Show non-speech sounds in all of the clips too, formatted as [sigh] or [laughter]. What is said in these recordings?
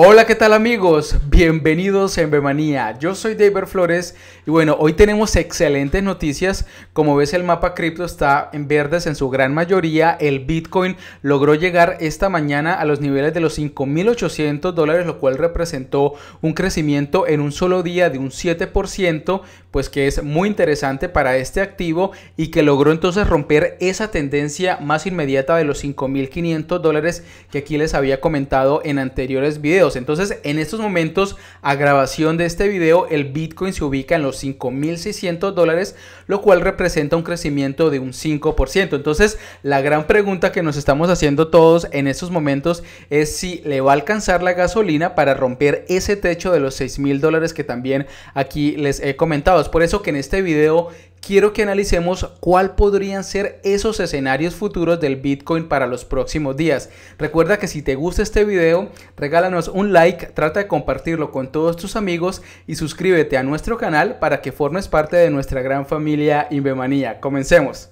Hola, ¿qué tal amigos? Bienvenidos en Bemanía. Yo soy David Flores y bueno, hoy tenemos excelentes noticias. Como ves, el mapa cripto está en verdes en su gran mayoría. El Bitcoin logró llegar esta mañana a los niveles de los 5.800 dólares, lo cual representó un crecimiento en un solo día de un 7%, pues que es muy interesante para este activo y que logró entonces romper esa tendencia más inmediata de los 5.500 dólares que aquí les había comentado en anteriores videos. Entonces, en estos momentos, a grabación de este video, el Bitcoin se ubica en los 5.600 dólares, lo cual representa un crecimiento de un 5%. Entonces, la gran pregunta que nos estamos haciendo todos en estos momentos es si le va a alcanzar la gasolina para romper ese techo de los 6.000 dólares que también aquí les he comentado. Es por eso que en este video quiero que analicemos cuál podrían ser esos escenarios futuros del Bitcoin para los próximos días. Recuerda que si te gusta este video, regálanos un like, trata de compartirlo con todos tus amigos y suscríbete a nuestro canal para que formes parte de nuestra gran familia Invemanía. Comencemos.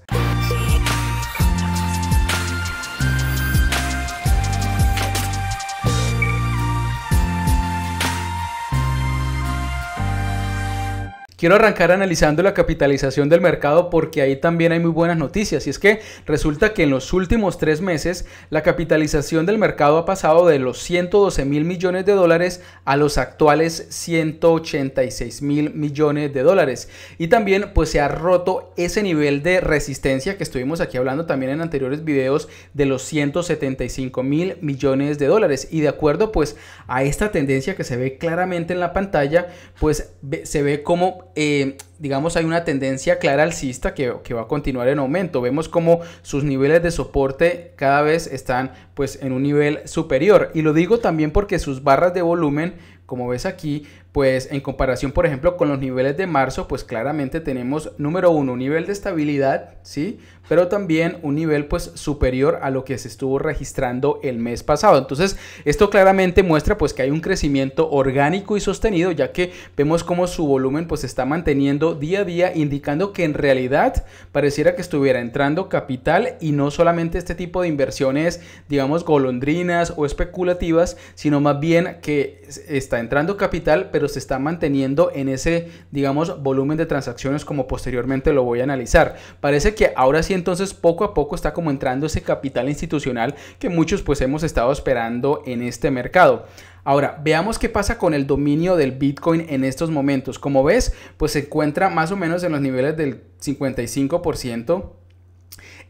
Quiero arrancar analizando la capitalización del mercado porque ahí también hay muy buenas noticias. Y es que resulta que en los últimos tres meses la capitalización del mercado ha pasado de los 112 mil millones de dólares a los actuales 186 mil millones de dólares. Y también pues se ha roto ese nivel de resistencia que estuvimos aquí hablando también en anteriores videos de los 175 mil millones de dólares. Y de acuerdo pues a esta tendencia que se ve claramente en la pantalla, pues se ve como eh, digamos, hay una tendencia clara alcista que, que, va a continuar en aumento. Vemos como sus niveles de soporte cada vez están pues en un nivel superior. Y lo digo también porque sus barras de volumen, como ves aquí, pues en comparación, por ejemplo, con los niveles de marzo, pues claramente tenemos, número uno, un nivel de estabilidad, ¿sí? Pero también un nivel, pues, superior a lo que se estuvo registrando el mes pasado. Entonces, esto claramente muestra, pues, que hay un crecimiento orgánico y sostenido, ya que vemos cómo su volumen, pues, se está manteniendo día a día, indicando que en realidad pareciera que estuviera entrando capital y no solamente este tipo de inversiones, digamos, golondrinas o especulativas, sino más bien que está entrando capital, pero se está manteniendo en ese, digamos, volumen de transacciones como posteriormente lo voy a analizar. Parece que ahora sí entonces poco a poco está como entrando ese capital institucional que muchos pues hemos estado esperando en este mercado. Ahora, veamos qué pasa con el dominio del Bitcoin en estos momentos. Como ves, pues se encuentra más o menos en los niveles del 55%.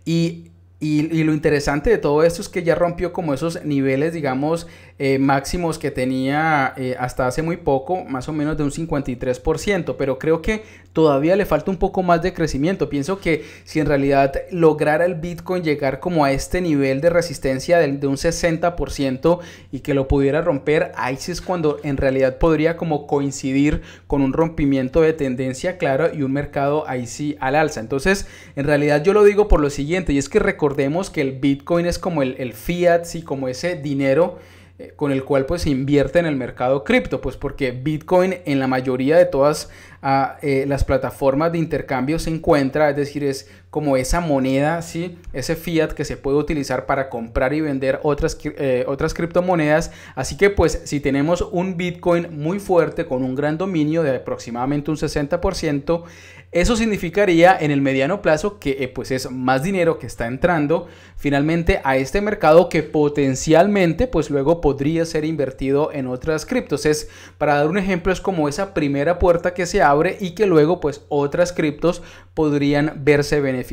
Y y, lo interesante de todo esto es que ya rompió como esos niveles, digamos, eh, máximos que tenía eh, hasta hace muy poco, más o menos de un 53%, pero creo que todavía le falta un poco más de crecimiento. Pienso que si en realidad lograra el Bitcoin llegar como a este nivel de resistencia de, un 60% y que lo pudiera romper, ahí sí es cuando en realidad podría como coincidir con un rompimiento de tendencia, claro, y un mercado ahí sí al alza. Entonces, en realidad yo lo digo por lo siguiente, y es que recordemos que el Bitcoin es como el, fiat, sí, como ese dinero eh, con el cual pues se invierte en el mercado cripto, pues porque Bitcoin en la mayoría de todas ah, eh, las plataformas de intercambio se encuentra, es decir, es como esa moneda, ¿sí? ese fiat que se puede utilizar para comprar y vender otras, eh, otras criptomonedas. Así que pues si tenemos un Bitcoin muy fuerte con un gran dominio de aproximadamente un 60%, eso significaría en el mediano plazo que eh, pues es más dinero que está entrando finalmente a este mercado que potencialmente pues luego podría ser invertido en otras criptos. Es, para dar un ejemplo, es como esa primera puerta que se abre y que luego pues otras criptos podrían verse beneficiadas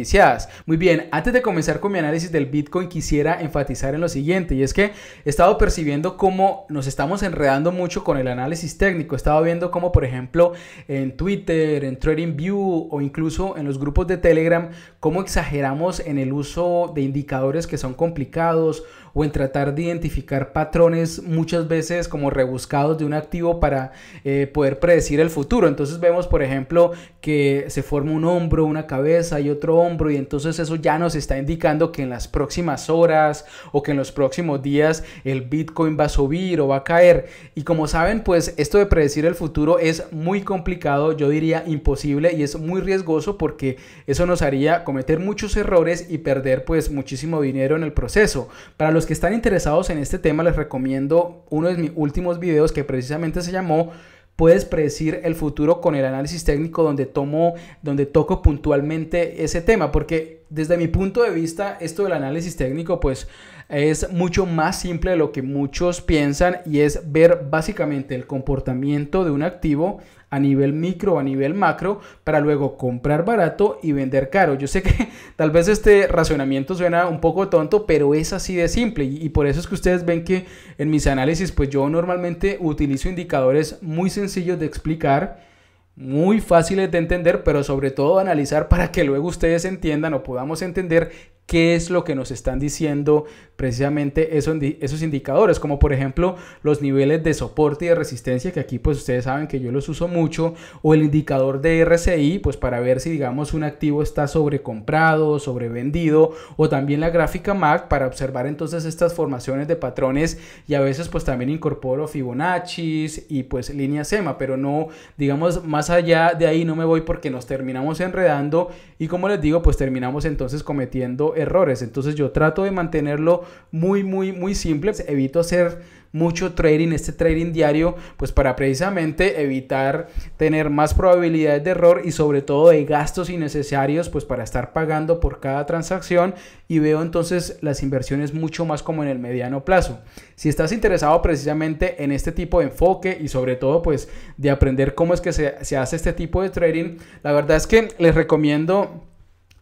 muy bien, antes de comenzar con mi análisis del Bitcoin quisiera enfatizar en lo siguiente y es que he estado percibiendo cómo nos estamos enredando mucho con el análisis técnico. He estado viendo cómo por ejemplo en Twitter, en TradingView o incluso en los grupos de Telegram, cómo exageramos en el uso de indicadores que son complicados, o en tratar de identificar patrones muchas veces como rebuscados de un activo para eh, poder predecir el futuro. Entonces vemos, por ejemplo, que se forma un hombro, una cabeza y otro hombro y entonces eso ya nos está indicando que en las próximas horas o que en los próximos días el Bitcoin va a subir o va a caer. Y como saben, pues esto de predecir el futuro es muy complicado, yo diría imposible y es muy riesgoso porque eso nos haría cometer muchos errores y perder pues muchísimo dinero en el proceso. Para los que están interesados en este tema les recomiendo uno de mis últimos videos que precisamente se llamó Puedes predecir el futuro con el análisis técnico donde tomo, donde toco puntualmente ese tema, porque desde mi punto de vista esto del análisis técnico pues es mucho más simple de lo que muchos piensan y es ver básicamente el comportamiento de un activo a nivel micro, a nivel macro, para luego comprar barato y vender caro. Yo sé que [laughs] tal vez este razonamiento suena un poco tonto, pero es así de simple y por eso es que ustedes ven que en mis análisis pues yo normalmente utilizo indicadores muy sencillos de explicar muy fáciles de entender, pero sobre todo analizar para que luego ustedes entiendan o podamos entender qué es lo que nos están diciendo precisamente eso, esos indicadores, como por ejemplo los niveles de soporte y de resistencia, que aquí pues ustedes saben que yo los uso mucho, o el indicador de RCI, pues para ver si digamos un activo está sobrecomprado, sobrevendido, o también la gráfica MAC para observar entonces estas formaciones de patrones y a veces pues también incorporo Fibonacci y pues línea SEMA, pero no digamos más allá de ahí no me voy porque nos terminamos enredando y como les digo pues terminamos entonces cometiendo errores, entonces yo trato de mantenerlo muy, muy, muy simple. Pues, evito hacer mucho trading, este trading diario, pues para precisamente evitar tener más probabilidades de error y sobre todo de gastos innecesarios, pues para estar pagando por cada transacción y veo entonces las inversiones mucho más como en el mediano plazo. Si estás interesado precisamente en este tipo de enfoque y sobre todo pues de aprender cómo es que se, se hace este tipo de trading, la verdad es que les recomiendo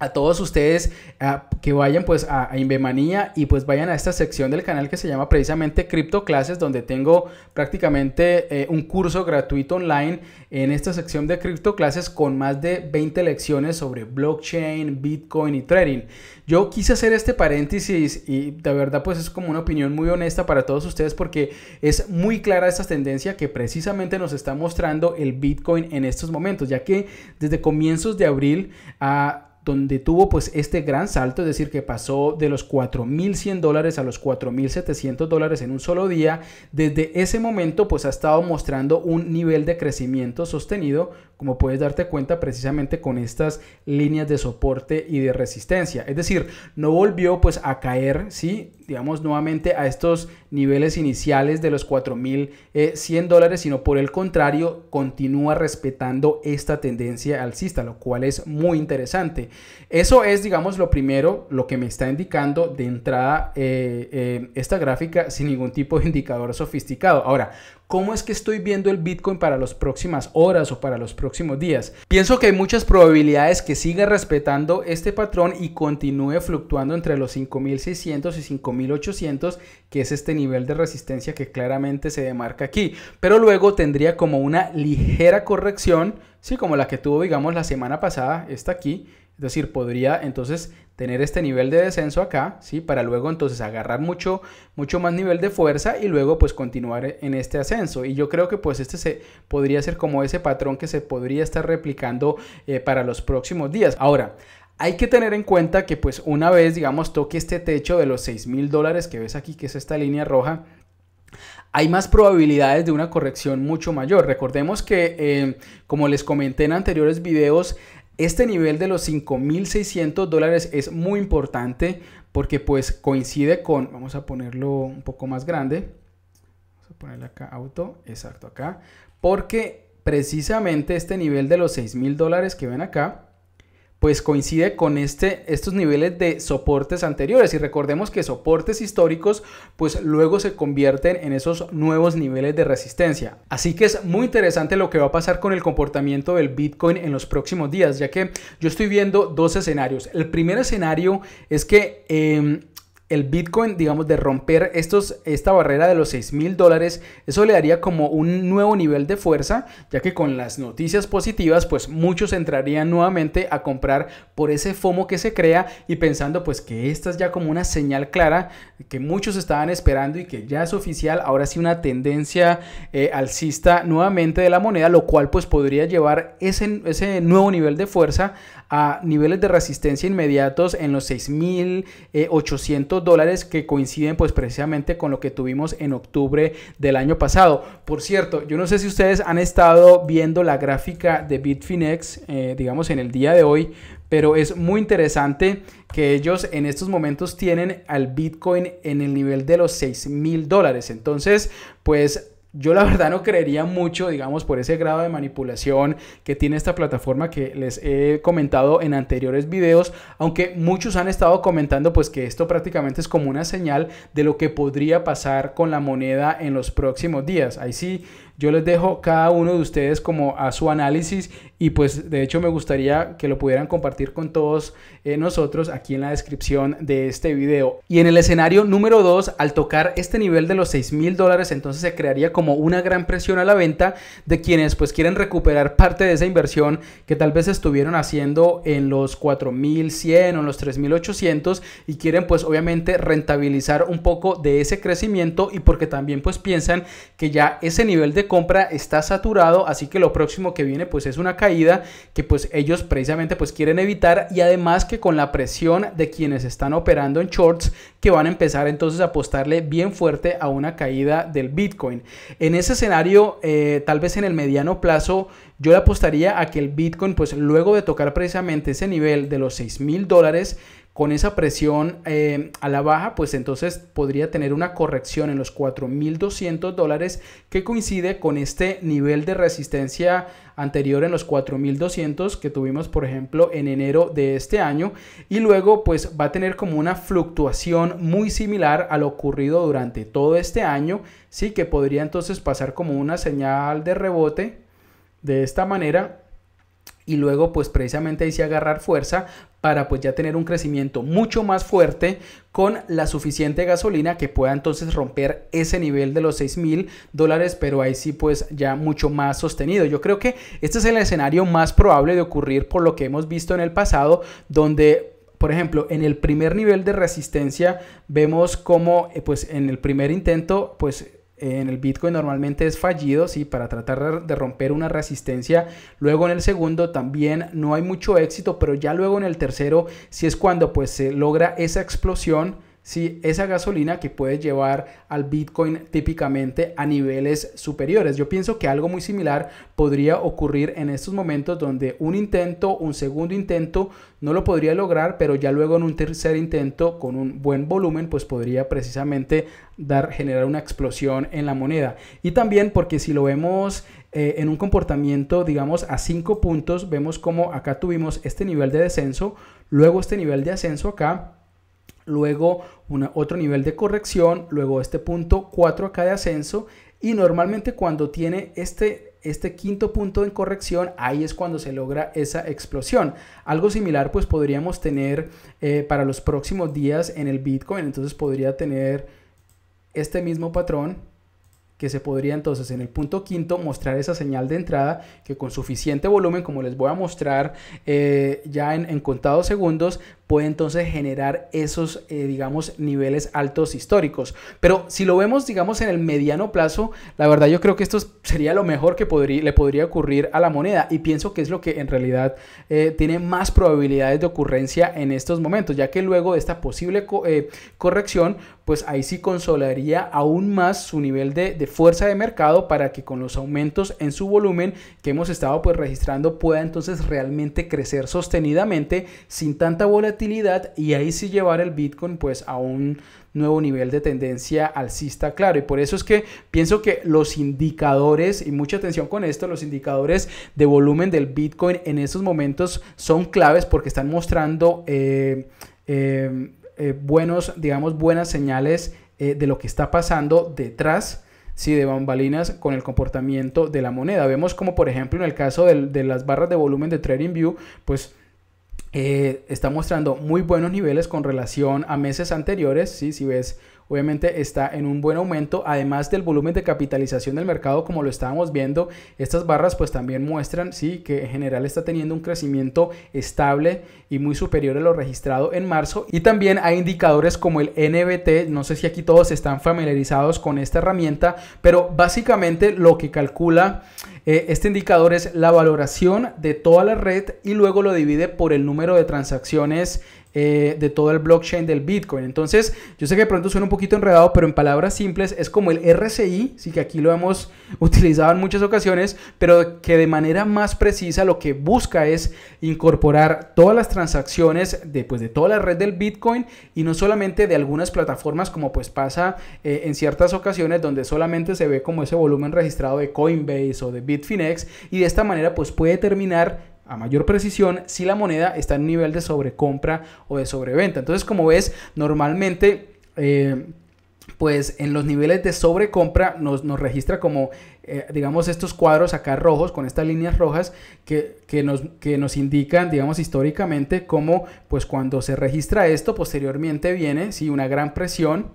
a todos ustedes ah, que vayan pues a, a y pues vayan a esta sección del canal que se llama precisamente Cripto Clases donde tengo prácticamente eh, un curso gratuito online en esta sección de Cripto Clases con más de 20 lecciones sobre blockchain, bitcoin y trading. Yo quise hacer este paréntesis y de verdad pues es como una opinión muy honesta para todos ustedes porque es muy clara esta tendencia que precisamente nos está mostrando el bitcoin en estos momentos ya que desde comienzos de abril a ah, donde tuvo pues este gran salto, es decir, que pasó de los 4.100 dólares a los 4.700 dólares en un solo día. Desde ese momento pues ha estado mostrando un nivel de crecimiento sostenido, como puedes darte cuenta precisamente con estas líneas de soporte y de resistencia. Es decir, no volvió pues a caer, ¿sí? Digamos nuevamente a estos niveles iniciales de los 4.100 eh, dólares, sino por el contrario continúa respetando esta tendencia alcista, lo cual es muy interesante. Eso es, digamos, lo primero, lo que me está indicando de entrada eh, eh, esta gráfica sin ningún tipo de indicador sofisticado. Ahora, cómo es que estoy viendo el Bitcoin para las próximas horas o para los próximos días. Pienso que hay muchas probabilidades que siga respetando este patrón y continúe fluctuando entre los 5600 y 5800, que es este nivel de resistencia que claramente se demarca aquí. Pero luego tendría como una ligera corrección, sí, como la que tuvo, digamos, la semana pasada, está aquí. Es decir, podría entonces tener este nivel de descenso acá, ¿sí? Para luego entonces agarrar mucho, mucho más nivel de fuerza y luego pues continuar e-, en este ascenso. Y yo creo que pues este se podría ser como ese patrón que se podría estar replicando eh, para los próximos días. Ahora, hay que tener en cuenta que pues una vez, digamos, toque este techo de los 6 mil dólares que ves aquí, que es esta línea roja, hay más probabilidades de una corrección mucho mayor. Recordemos que, eh, como les comenté en anteriores videos, este nivel de los 5.600 dólares es muy importante porque pues coincide con, vamos a ponerlo un poco más grande, vamos a ponerle acá auto, exacto acá, porque precisamente este nivel de los 6.000 dólares que ven acá, pues coincide con este, estos niveles de soportes anteriores. Y recordemos que soportes históricos, pues luego se convierten en esos nuevos niveles de resistencia. Así que es muy interesante lo que va a pasar con el comportamiento del Bitcoin en los próximos días, ya que yo estoy viendo dos escenarios. El primer escenario es que... Em, el Bitcoin, digamos, de romper estos, esta barrera de los 6 mil dólares, eso le daría como un nuevo nivel de fuerza, ya que con las noticias positivas, pues muchos entrarían nuevamente a comprar por ese FOMO que se crea y pensando pues que esta es ya como una señal clara que muchos estaban esperando y que ya es oficial, ahora sí una tendencia eh, alcista nuevamente de la moneda, lo cual pues podría llevar ese, ese nuevo nivel de fuerza a niveles de resistencia inmediatos en los 6.800 eh, dólares que coinciden pues precisamente con lo que tuvimos en octubre del año pasado. Por cierto, yo no sé si ustedes han estado viendo la gráfica de Bitfinex, eh, digamos en el día de hoy, pero es muy interesante que ellos en estos momentos tienen al Bitcoin en el nivel de los 6.000 dólares. Entonces, pues yo la [laughs] verdad no creería mucho, digamos, por ese grado de manipulación que tiene esta plataforma que les he comentado en anteriores videos, aunque muchos han estado comentando pues que esto prácticamente es como una señal de lo que podría pasar con la moneda en los próximos días. Ahí sí yo les dejo cada uno de ustedes como a su análisis y pues de hecho me gustaría que lo pudieran compartir con todos eh, nosotros aquí en la descripción de este video. Y en el escenario número 2, al tocar este nivel de los 6 mil dólares, entonces se crearía como una gran presión a la venta de quienes pues quieren recuperar parte de esa inversión que tal vez estuvieron haciendo en los 4100 o en los 3800 y quieren pues obviamente rentabilizar un poco de ese crecimiento y porque también pues piensan que ya ese nivel de compra está saturado, así que lo próximo que viene pues es una caída que pues ellos precisamente pues quieren evitar y además que con la presión de quienes están operando en shorts que van a empezar entonces a apostarle bien fuerte a una caída del Bitcoin. En ese escenario, eh, tal vez en el mediano plazo, yo le apostaría a que el Bitcoin, pues luego de tocar precisamente ese nivel de los $6,000 mil dólares, con esa presión eh, a la baja, pues entonces podría tener una corrección en los 4.200 dólares que coincide con este nivel de resistencia anterior en los 4.200 que tuvimos, por ejemplo, en enero de este año. Y luego, pues va a tener como una fluctuación muy similar a lo ocurrido durante todo este año, sí que podría entonces pasar como una señal de rebote de esta manera y luego pues precisamente ahí agarrar fuerza para pues ya tener un crecimiento mucho más fuerte con la suficiente gasolina que pueda entonces romper ese nivel de los 6 mil dólares pero ahí sí pues ya mucho más sostenido yo creo que este es el escenario más probable de ocurrir por lo que hemos visto en el pasado donde por ejemplo, en el primer nivel de resistencia vemos como eh, pues en el primer intento pues en el Bitcoin normalmente es fallido, ¿sí? Para tratar de romper una resistencia. Luego en el segundo también no hay mucho éxito, pero ya luego en el tercero sí es cuando pues se logra esa explosión si esa gasolina que puede llevar al Bitcoin típicamente a niveles superiores. Yo pienso que algo muy similar podría ocurrir en estos momentos donde un intento, un segundo intento no lo podría lograr, pero ya luego en un tercer intento con un buen volumen pues podría precisamente dar generar una explosión en la moneda. Y también porque si lo vemos eh, en un comportamiento, digamos, a 5 puntos, vemos como acá tuvimos este nivel de descenso, luego este nivel de ascenso acá luego una, otro nivel de corrección, luego este punto 4 acá de ascenso y normalmente cuando tiene este, este quinto punto en corrección, ahí es cuando se logra esa explosión. Algo similar pues podríamos tener eh, para los próximos días en el Bitcoin, entonces podría tener este mismo patrón que se podría entonces en el punto quinto mostrar esa señal de entrada que con suficiente volumen, como les voy a mostrar eh, ya en contados segundos, puede entonces generar esos, eh, digamos, niveles altos históricos. Pero si lo vemos, digamos, en el mediano plazo, la verdad yo creo que esto sería lo mejor que le podría ocurrir a la moneda y pienso que es lo que en realidad eh, tiene más probabilidades de ocurrencia en estos momentos, ya que luego de esta posible eh, corrección, pues ahí sí consolaría aún más su nivel de, de fuerza de mercado para que con los aumentos en su volumen que hemos estado pues registrando pueda entonces realmente crecer sostenidamente sin tanta volatilidad y ahí sí llevar el Bitcoin pues a un nuevo nivel de tendencia alcista, claro. Y por eso es que pienso que los indicadores, y mucha atención con esto, los indicadores de volumen del Bitcoin en estos momentos son claves porque están mostrando eh, eh, eh, buenos, digamos, buenas señales de lo que está pasando detrás. si de bambalinas con el comportamiento de la moneda. Vemos como por ejemplo en el caso de, las barras de volumen de TradingView, pues eh, está mostrando muy buenos niveles con relación a meses anteriores, ¿sí? si ves obviamente está en un buen aumento, además del volumen de capitalización del mercado como lo estábamos viendo, estas barras pues también muestran sí que en general está teniendo un crecimiento estable y muy superior a lo registrado en marzo y también hay indicadores como el NBT, no sé si aquí todos están familiarizados con esta herramienta, pero básicamente lo que calcula eh, este indicador es la valoración de toda la red y luego lo divide por el número de transacciones eh, de todo el blockchain del Bitcoin. Entonces, yo sé que de pronto suena un poquito enredado, pero en palabras simples es como el RCI, sí que aquí lo hemos [laughs] utilizado en muchas ocasiones, pero que de manera más precisa lo que busca es incorporar todas las transacciones de, pues, de toda la red del Bitcoin y no solamente de algunas plataformas como pues pasa eh, en ciertas ocasiones donde solamente se ve como ese volumen registrado de Coinbase o de Bitfinex y de esta manera pues puede terminar a mayor precisión si la moneda está en un nivel de sobrecompra o de sobreventa. Entonces, como ves, normalmente... Eh, pues en los niveles de sobrecompra nos, registra como, eh, digamos, estos cuadros acá rojos, con estas líneas rojas que, que, nos, que nos indican, digamos, históricamente cómo, pues cuando se registra esto, posteriormente viene, si Una gran presión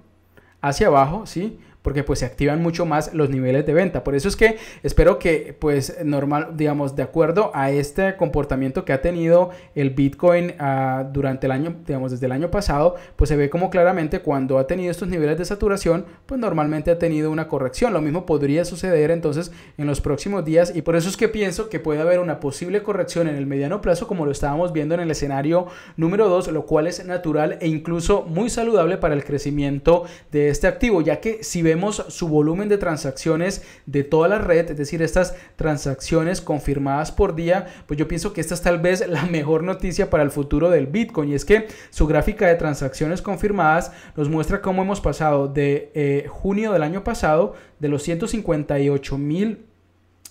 hacia abajo, ¿sí? porque pues se activan mucho más los niveles de venta. Por eso es que espero que pues normal, digamos, de acuerdo a este comportamiento que ha tenido el Bitcoin ah, durante el año, digamos, desde el año pasado, pues se ve como claramente cuando ha tenido estos niveles de saturación, pues normalmente ha tenido una corrección. Lo mismo podría suceder entonces en los próximos días y por eso es que pienso que puede haber una posible corrección en el mediano plazo como lo estábamos viendo en el escenario número 2, lo cual es natural e incluso muy saludable para el crecimiento de este activo, ya que si vemos su volumen de transacciones de toda la red, es decir, estas transacciones confirmadas por día, pues yo pienso que esta es tal vez la mejor noticia para el futuro del Bitcoin y es que su gráfica de transacciones confirmadas nos muestra cómo hemos pasado de eh, junio del año pasado de los 158 mil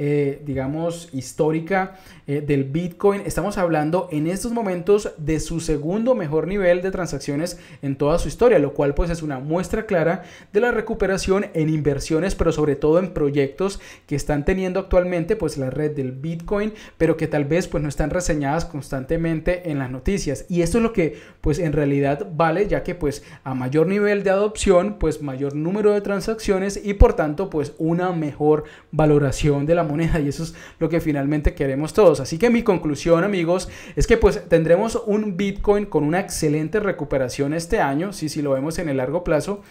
Eh, digamos, histórica eh, del Bitcoin. Estamos hablando en estos momentos de su segundo mejor nivel de transacciones en toda su historia, lo cual pues es una muestra clara de la recuperación en inversiones, pero sobre todo en proyectos que están teniendo actualmente pues la red del Bitcoin, pero que tal vez pues no están reseñadas constantemente en las noticias. Y esto es lo que pues en realidad vale, ya que pues a mayor nivel de adopción, pues mayor número de transacciones y por tanto pues una mejor valoración de la moneda y eso es lo que finalmente queremos todos. Así que mi conclusión, amigos, es que pues tendremos un Bitcoin con una excelente recuperación este año, sí, si lo vemos en el largo plazo,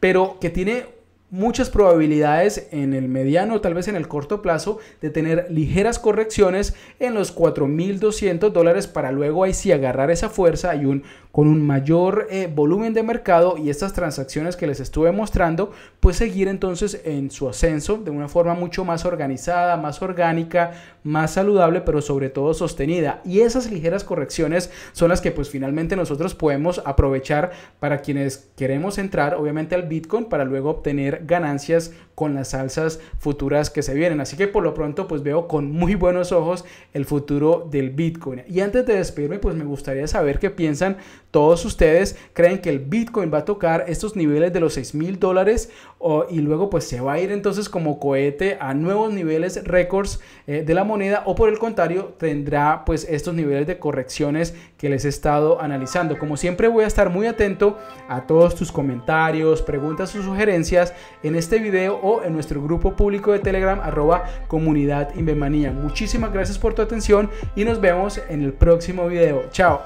pero que tiene muchas probabilidades en el mediano, tal vez en el corto plazo, de tener ligeras correcciones en los 4.200 dólares para luego ahí sí agarrar esa fuerza y un, con un mayor eh, volumen de mercado y estas transacciones que les estuve mostrando, pues seguir entonces en su ascenso de una forma mucho más organizada, más orgánica, más saludable, pero sobre todo sostenida. Y esas ligeras correcciones son las que pues finalmente nosotros podemos aprovechar para quienes queremos entrar obviamente al Bitcoin para luego obtener ganancias con las salsas futuras que se vienen. Así que por lo pronto pues veo con muy buenos ojos el futuro del Bitcoin. Y antes de despedirme pues me gustaría saber qué piensan todos ustedes creen que el Bitcoin va a tocar estos niveles de los 6 mil dólares y luego pues se va a ir entonces como cohete a nuevos niveles récords eh, de la moneda o por el contrario tendrá pues estos niveles de correcciones que les he estado analizando. Como siempre voy a estar muy atento a todos tus comentarios, preguntas o sugerencias en este video o en nuestro grupo público de Telegram arroba comunidad Invemanía. Muchísimas gracias por tu atención y nos vemos en el próximo video. Chao.